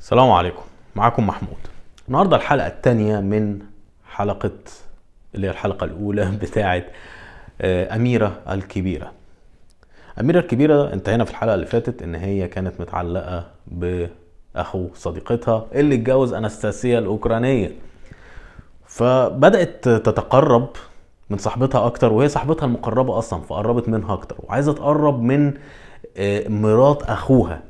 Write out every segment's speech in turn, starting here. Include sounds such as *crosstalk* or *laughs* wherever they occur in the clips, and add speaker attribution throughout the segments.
Speaker 1: السلام عليكم معاكم محمود النهارده الحلقه الثانيه من حلقه اللي هي الحلقه الاولى *laughs* بتاعه آه، اميره الكبيره اميره الكبيره انتهينا في الحلقه اللي فاتت ان هي كانت متعلقه باخو صديقتها اللي اتجوز أناستاسيا الاوكرانيه فبدات تتقرب من صاحبتها اكتر وهي صاحبتها المقربه اصلا فقربت منها اكتر وعايزه تقرب من آه، مرات اخوها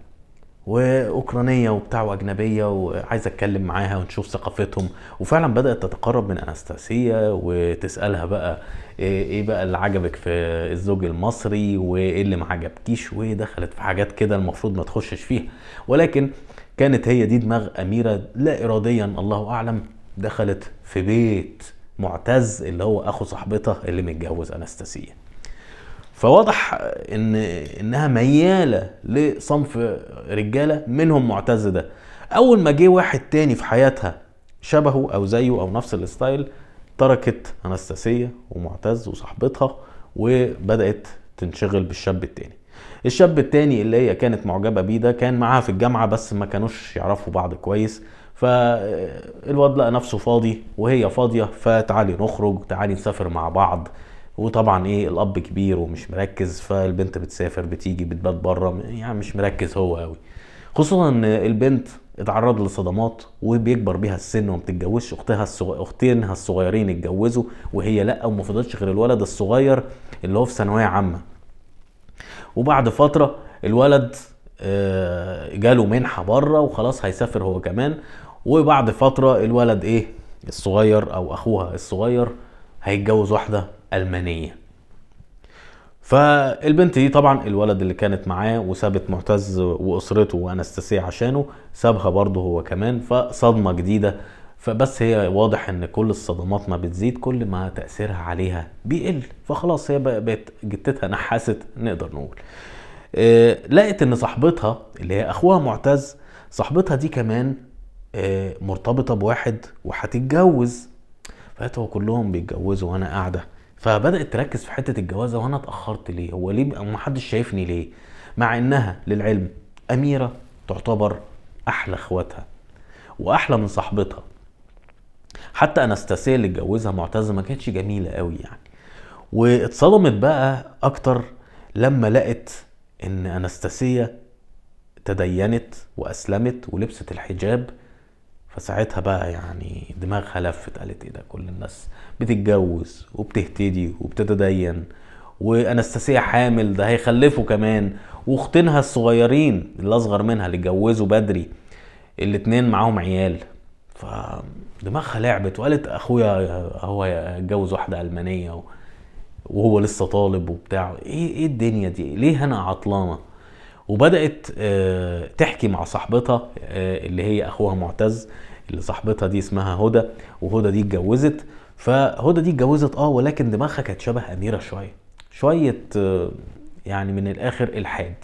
Speaker 1: واوكرانيه وبتاع واجنبيه وعايز اتكلم معاها ونشوف ثقافتهم وفعلا بدات تتقرب من اناستاسيا وتسالها بقى إيه،, ايه بقى اللي عجبك في الزوج المصري وايه اللي ما عجبكيش ودخلت في حاجات كده المفروض ما تخشش فيها ولكن كانت هي دي دماغ اميره لا اراديا الله اعلم دخلت في بيت معتز اللي هو اخو صاحبتها اللي متجوز اناستاسيا فواضح ان انها مياله لصنف رجاله منهم معتز ده اول ما جه واحد تاني في حياتها شبهه او زيه او نفس الستايل تركت انستاسيه ومعتز وصاحبتها وبدات تنشغل بالشاب التاني الشاب التاني اللي هي كانت معجبه بيه ده كان معاها في الجامعه بس ما كانوش يعرفوا بعض كويس فالواد لقى نفسه فاضي وهي فاضيه فتعالي نخرج تعالي نسافر مع بعض وطبعا ايه الاب كبير ومش مركز فالبنت بتسافر بتيجي بتبات بره يعني مش مركز هو قوي خصوصا ان البنت اتعرض لصدمات وبيكبر بيها السن وما بتتجوزش اختها الصغ... اختينها الصغيرين اتجوزوا وهي لا وما فضلتش غير الولد الصغير اللي هو في ثانويه عامه وبعد فتره الولد آه، جاله منحه بره وخلاص هيسافر هو كمان وبعد فتره الولد ايه الصغير او اخوها الصغير هيتجوز واحده المانيه فالبنت دي طبعا الولد اللي كانت معاه وسابت معتز واسرته وانستاسيا عشانه سابها برضه هو كمان فصدمه جديده فبس هي واضح ان كل الصدمات ما بتزيد كل ما تاثيرها عليها بيقل فخلاص هي بقت جتتها نحست نقدر نقول آه، لقيت لقت ان صاحبتها اللي هي اخوها معتز صاحبتها دي كمان آه، مرتبطه بواحد وهتتجوز فقالت هو كلهم بيتجوزوا وانا قاعده فبدات تركز في حته الجوازه وانا اتاخرت ليه هو ليه بقى محدش شايفني ليه مع انها للعلم اميره تعتبر احلى اخواتها واحلى من صاحبتها حتى انستاسيا اللي اتجوزها معتزه ما كانتش جميله قوي يعني واتصدمت بقى اكتر لما لقت ان انستاسيا تدينت واسلمت ولبست الحجاب فساعتها بقى يعني دماغها لفت قالت ايه ده كل الناس بتتجوز وبتهتدي وبتتدين واناستاسيا حامل ده هيخلفوا كمان واختينها الصغيرين اللي اصغر منها اللي اتجوزوا بدري الاتنين معاهم عيال فدماغها لعبت وقالت اخويا هو هيتجوز واحده المانيه وهو لسه طالب وبتاع ايه ايه الدنيا دي ليه انا عطلانه وبدات آه، تحكي مع صاحبتها آه، اللي هي اخوها معتز اللي صاحبتها دي اسمها هدى وهدى دي اتجوزت فهدى دي اتجوزت اه ولكن دماغها كانت شبه اميره شويه شويه آه، يعني من الاخر الحاد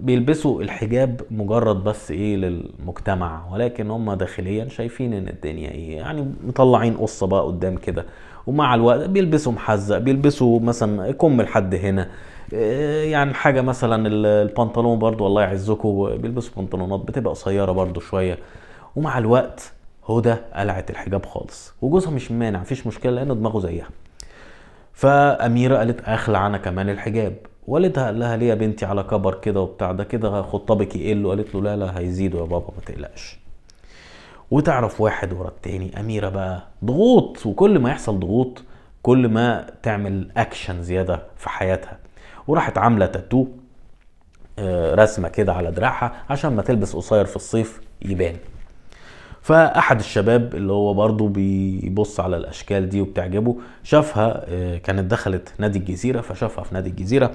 Speaker 1: بيلبسوا الحجاب مجرد بس ايه للمجتمع ولكن هم داخليا شايفين ان الدنيا ايه يعني مطلعين قصه بقى قدام كده ومع الوقت بيلبسوا محزق بيلبسوا مثلا كم لحد هنا إيه، يعني حاجه مثلا البنطلون برضو الله يعزكم بيلبسوا بنطلونات بتبقى قصيره برضو شويه ومع الوقت هدى قلعت الحجاب خالص وجوزها مش مانع مفيش مشكله لان دماغه زيها فاميره قالت اخلع انا كمان الحجاب والدها قال لها ليه يا بنتي على كبر كده وبتاع ده كده خطابك يقل وقالت له لا لا هيزيدوا يا بابا ما تقلقش وتعرف واحد ورا التاني اميره بقى ضغوط وكل ما يحصل ضغوط كل ما تعمل اكشن زياده في حياتها وراحت عامله تاتو آه، رسمه كده على دراعها عشان ما تلبس قصير في الصيف يبان فاحد الشباب اللي هو برضه بيبص على الاشكال دي وبتعجبه شافها آه، كانت دخلت نادي الجزيره فشافها في نادي الجزيره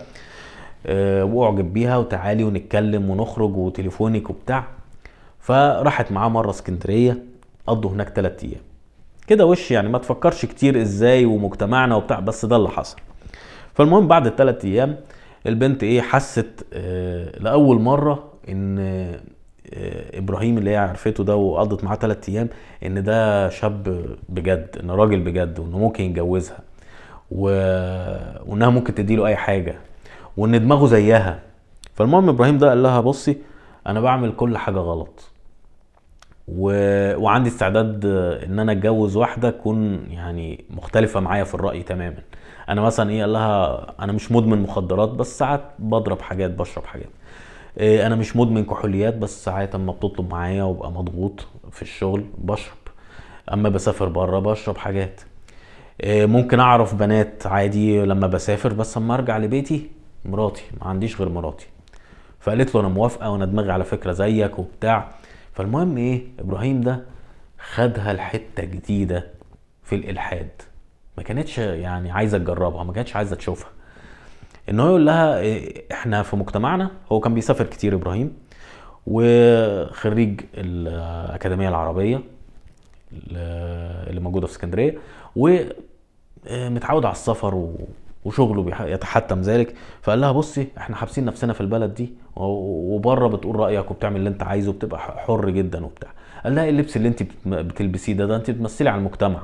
Speaker 1: آه، واعجب بيها وتعالي ونتكلم ونخرج وتليفونك وبتاع فراحت معاه مره اسكندريه قضوا هناك ثلاث ايام كده وش يعني ما تفكرش كتير ازاي ومجتمعنا وبتاع بس ده اللي حصل فالمهم بعد الثلاث ايام البنت ايه حست آه، لاول مره ان آه، ابراهيم اللي هي عرفته ده وقضت معاه ثلاث ايام ان ده شاب بجد ان راجل بجد وانه ممكن يتجوزها و... وانها ممكن تديله اي حاجه وان دماغه زيها فالمهم ابراهيم ده قال لها بصي انا بعمل كل حاجه غلط و... وعندي استعداد ان انا اتجوز واحده تكون يعني مختلفه معايا في الراي تماما انا مثلا ايه قال لها انا مش مدمن مخدرات بس ساعات بضرب حاجات بشرب حاجات إيه، انا مش مدمن كحوليات بس ساعات اما بتطلب معايا وابقى مضغوط في الشغل بشرب اما بسافر بره بشرب حاجات إيه، ممكن اعرف بنات عادي لما بسافر بس اما ارجع لبيتي مراتي ما عنديش غير مراتي فقالت له انا موافقه وانا دماغي على فكره زيك وبتاع فالمهم ايه ابراهيم ده خدها لحته جديده في الالحاد ما كانتش يعني عايزه تجربها ما كانتش عايزه تشوفها ان هو يقول لها إيه احنا في مجتمعنا هو كان بيسافر كتير ابراهيم وخريج الاكاديميه العربيه اللي موجوده في اسكندريه ومتعود آه، على السفر و وشغله يتحتم ذلك فقال لها بصي احنا حابسين نفسنا في البلد دي وبره بتقول رايك وبتعمل اللي انت عايزه وبتبقى حر جدا وبتاع قال لها ايه اللبس اللي انت بتلبسيه ده ده انت بتمثلي على المجتمع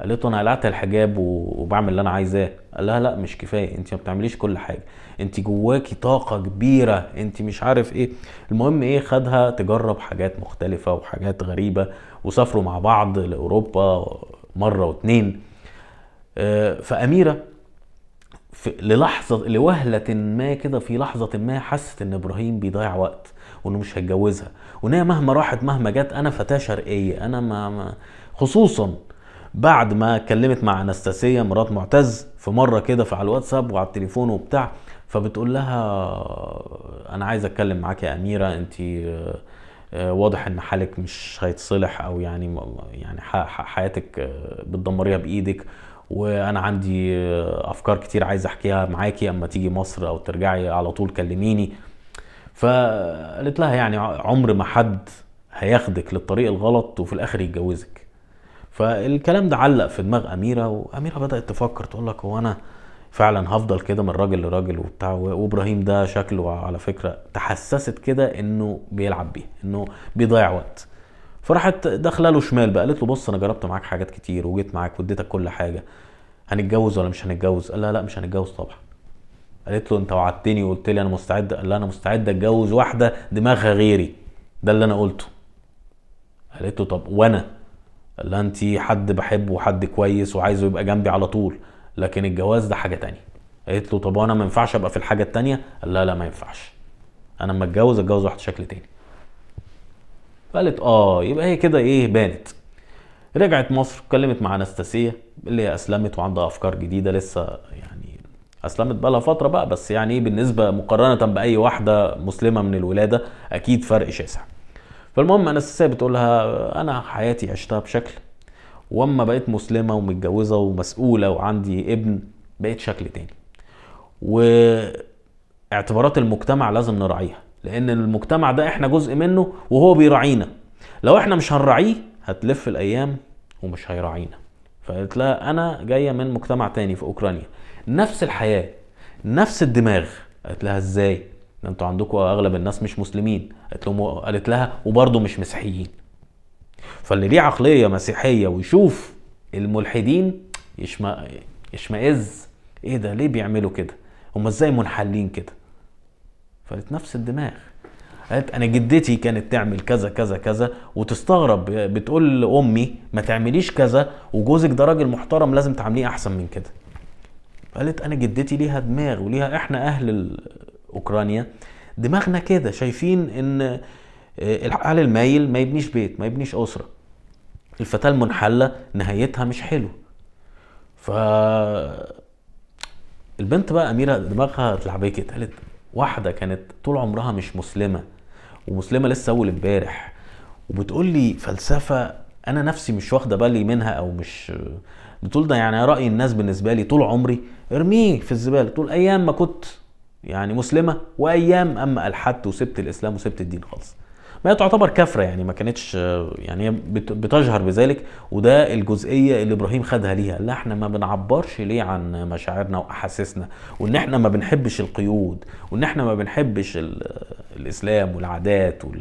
Speaker 1: قالت له انا قلعت الحجاب وبعمل اللي انا عايزاه قال لها لا مش كفايه انت ما بتعمليش كل حاجه انت جواكي طاقه كبيره انت مش عارف ايه المهم ايه خدها تجرب حاجات مختلفه وحاجات غريبه وسافروا مع بعض لاوروبا مره واتنين آه، فاميره في للحظه لوهله ما كده في لحظه ما حست ان ابراهيم بيضيع وقت وانه مش هيتجوزها وان هي مهما راحت مهما جت انا فتاه شرقيه انا ما, ما خصوصا بعد ما اتكلمت مع انستاسيا مرات معتز في مره كده في على الواتساب وعلى التليفون وبتاع فبتقول لها انا عايز اتكلم معاك يا اميره انت آه، واضح ان حالك مش هيتصلح او يعني يعني حياتك آه، بتدمريها بايدك وانا عندي افكار كتير عايز احكيها معاكي اما تيجي مصر او ترجعي على طول كلميني فقالت لها يعني عمر ما حد هياخدك للطريق الغلط وفي الاخر يتجوزك فالكلام ده علق في دماغ اميره واميره بدات تفكر تقول لك هو انا فعلا هفضل كده من راجل لراجل وبتاع وابراهيم ده شكله على فكره تحسست كده انه بيلعب بيه انه بيضيع وقت فراحت داخله له شمال بقى قالت له بص انا جربت معاك حاجات كتير وجيت معاك واديتك كل حاجه هنتجوز ولا مش هنتجوز قال لها لا مش هنتجوز طبعا قالت له انت وعدتني وقلت لي انا مستعد قال لها انا مستعد اتجوز واحده دماغها غيري ده اللي انا قلته قالت له طب وانا قال لها انت حد بحبه وحد كويس وعايزه يبقى جنبي على طول لكن الجواز ده حاجه تانية قالت له طب وانا ما ينفعش ابقى في الحاجه التانية قال لها لا ما ينفعش انا اما اتجوز اتجوز واحده شكل تاني فقالت اه يبقى هي كده ايه بانت رجعت مصر اتكلمت مع انستاسيا اللي هي اسلمت وعندها افكار جديده لسه يعني اسلمت بقى لها فتره بقى بس يعني ايه بالنسبه مقارنه باي واحده مسلمه من الولاده اكيد فرق شاسع فالمهم انستاسيا بتقول لها انا حياتي عشتها بشكل واما بقيت مسلمه ومتجوزه ومسؤوله وعندي ابن بقيت شكل تاني واعتبارات المجتمع لازم نراعيها لان المجتمع ده احنا جزء منه وهو بيراعينا لو احنا مش هنراعيه هتلف الايام ومش هيراعينا فقلت لها انا جايه من مجتمع تاني في اوكرانيا نفس الحياه نفس الدماغ قالت لها ازاي ده انتوا عندكم اغلب الناس مش مسلمين قالت لهم قالت لها وبرضه مش مسيحيين فاللي ليه عقليه مسيحيه ويشوف الملحدين يشمئز ايه ده ليه بيعملوا كده هما ازاي منحلين كده قالت نفس الدماغ قالت انا جدتي كانت تعمل كذا كذا كذا وتستغرب بتقول لامي ما تعمليش كذا وجوزك ده راجل محترم لازم تعمليه احسن من كده قالت انا جدتي ليها دماغ وليها احنا اهل اوكرانيا دماغنا كده شايفين ان آه، العقل المايل ما يبنيش بيت ما يبنيش اسره الفتاه المنحله نهايتها مش حلو ف البنت بقى اميره دماغها اتلعبكت قالت واحده كانت طول عمرها مش مسلمه ومسلمه لسه اول امبارح وبتقول لي فلسفه انا نفسي مش واخده بالي منها او مش بتقول ده يعني راي الناس بالنسبه لي طول عمري ارميه في الزباله طول ايام ما كنت يعني مسلمه وايام اما الحدت وسبت الاسلام وسبت الدين خالص ما هي تعتبر كفره يعني ما كانتش يعني بتجهر بذلك وده الجزئيه اللي ابراهيم خدها ليها لا احنا ما بنعبرش ليه عن مشاعرنا واحاسيسنا وان احنا ما بنحبش القيود وان احنا ما بنحبش الاسلام والعادات وال...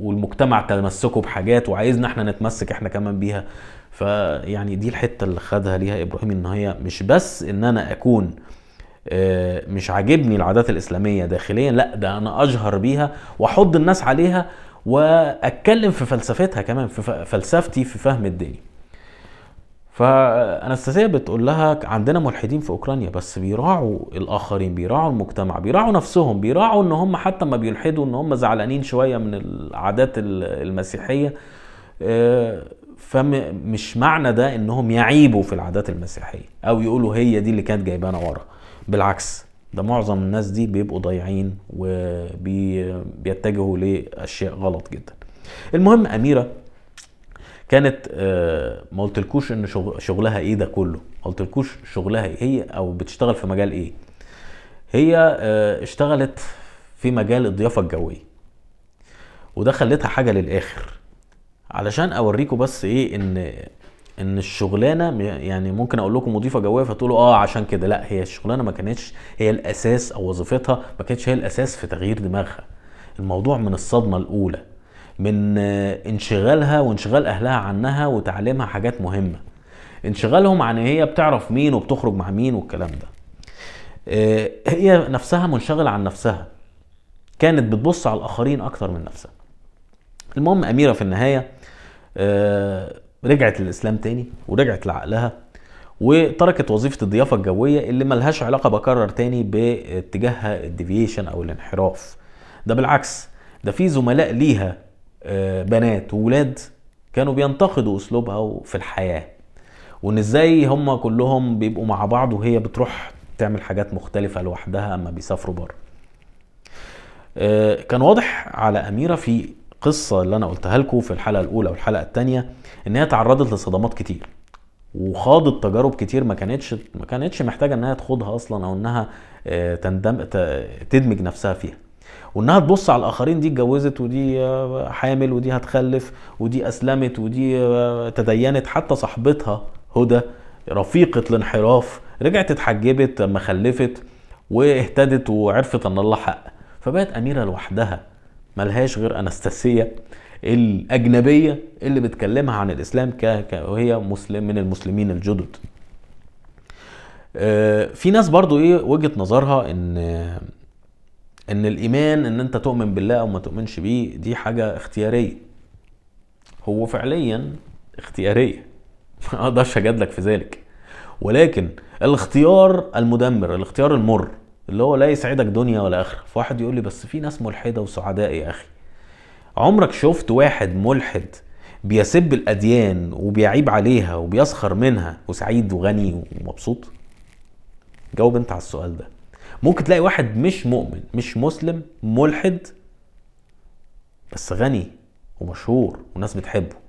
Speaker 1: والمجتمع تمسكه بحاجات وعايزنا احنا نتمسك احنا كمان بيها فيعني دي الحته اللي خدها ليها ابراهيم ان هي مش بس ان انا اكون آه، مش عاجبني العادات الاسلاميه داخليا لا ده انا اجهر بيها واحض الناس عليها واتكلم في فلسفتها كمان في فلسفتي في فهم الدنيا فانستاسيا بتقول لها عندنا ملحدين في اوكرانيا بس بيراعوا الاخرين بيراعوا المجتمع بيراعوا نفسهم بيراعوا ان هم حتى ما بيلحدوا ان هم زعلانين شويه من العادات المسيحيه آه، فمش معنى ده انهم يعيبوا في العادات المسيحيه او يقولوا هي دي اللي كانت جايبانا ورا بالعكس ده معظم الناس دي بيبقوا ضايعين وبيتجهوا لاشياء غلط جدا المهم اميره كانت آه، ما قلتلكوش ان شغلها ايه ده كله ما قلتلكوش شغلها ايه هي او بتشتغل في مجال ايه هي آه، اشتغلت في مجال الضيافه الجويه وده خلتها حاجه للاخر علشان اوريكم بس ايه ان ان الشغلانه يعني ممكن اقول لكم مضيفه جويه فتقولوا اه عشان كده لا هي الشغلانه ما كانتش هي الاساس او وظيفتها ما كانتش هي الاساس في تغيير دماغها الموضوع من الصدمه الاولى من انشغالها وانشغال اهلها عنها وتعليمها حاجات مهمه انشغالهم عن هي بتعرف مين وبتخرج مع مين والكلام ده آه، هي نفسها منشغله عن نفسها كانت بتبص على الاخرين اكتر من نفسها المهم اميره في النهايه آه، رجعت للاسلام تاني ورجعت لعقلها وتركت وظيفه الضيافه الجويه اللي ملهاش علاقه بكرر تاني باتجاهها الديفيشن او الانحراف ده بالعكس ده في زملاء ليها آه، بنات وولاد كانوا بينتقدوا اسلوبها في الحياه وان ازاي هم كلهم بيبقوا مع بعض وهي بتروح تعمل حاجات مختلفه لوحدها اما بيسافروا بره آه، كان واضح على اميره في القصه اللي انا قلتها لكم في الحلقه الاولى والحلقه الثانيه ان هي تعرضت لصدمات كتير وخاضت تجارب كتير ما كانتش ما كانتش محتاجه انها تخوضها اصلا او انها آه، تندم تدمج نفسها فيها وانها تبص على الاخرين دي اتجوزت ودي آه، حامل ودي هتخلف ودي اسلمت ودي آه، تدينت حتى صاحبتها هدى رفيقه الانحراف رجعت اتحجبت لما خلفت واهتدت وعرفت ان الله حق فبقت اميره لوحدها ملهاش غير أنستاسية الأجنبية اللي بتكلمها عن الإسلام وهي مسلم من المسلمين الجدد آه، في ناس برضو ايه وجهه نظرها ان ان الايمان ان انت تؤمن بالله او ما تؤمنش بيه دي حاجه اختياريه هو فعليا اختياريه *laughs* ما اقدرش اجادلك في ذلك ولكن الاختيار المدمر الاختيار المر اللي هو لا يسعدك دنيا ولا اخره فواحد يقول لي بس في ناس ملحده وسعداء يا اخي عمرك شفت واحد ملحد بيسب الاديان وبيعيب عليها وبيسخر منها وسعيد وغني ومبسوط جاوب انت على السؤال ده ممكن تلاقي واحد مش مؤمن مش مسلم ملحد بس غني ومشهور والناس بتحبه